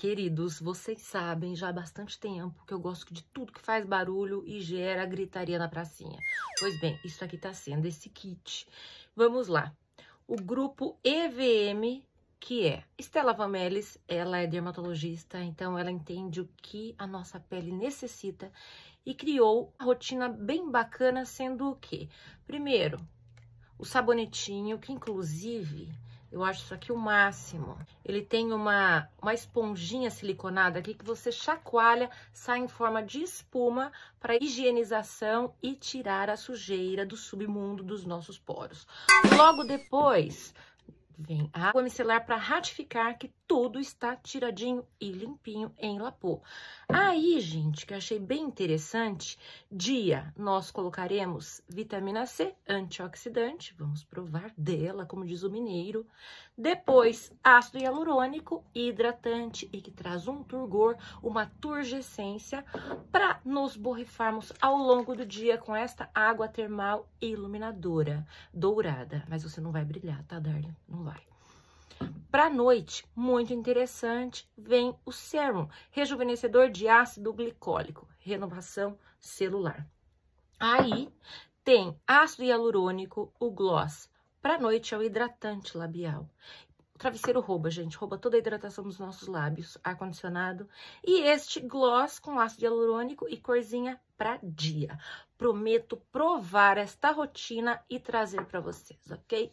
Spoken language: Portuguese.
Queridos, vocês sabem já há bastante tempo que eu gosto de tudo que faz barulho e gera gritaria na pracinha. Pois bem, isso aqui está sendo esse kit. Vamos lá. O grupo EVM, que é Estela Vamelis, ela é dermatologista, então ela entende o que a nossa pele necessita e criou a rotina bem bacana, sendo o quê? Primeiro, o sabonetinho, que inclusive eu acho isso aqui o máximo. Ele tem uma, uma esponjinha siliconada aqui que você chacoalha, sai em forma de espuma para higienização e tirar a sujeira do submundo dos nossos poros. Logo depois, vem a água micelar para ratificar que tudo está tiradinho e limpinho em Lapô. Aí, gente, que achei bem interessante, dia nós colocaremos vitamina C, antioxidante, vamos provar dela, como diz o mineiro. Depois, ácido hialurônico, hidratante e que traz um turgor, uma turgescência, para nos borrifarmos ao longo do dia com esta água termal iluminadora, dourada. Mas você não vai brilhar, tá, Darling? Não vai. Para noite, muito interessante, vem o serum, rejuvenescedor de ácido glicólico, renovação celular. Aí tem ácido hialurônico, o gloss. Para noite é o hidratante labial. Travesseiro rouba, gente, rouba toda a hidratação dos nossos lábios, ar-condicionado. E este gloss com ácido hialurônico e corzinha para dia. Prometo provar esta rotina e trazer para vocês, ok?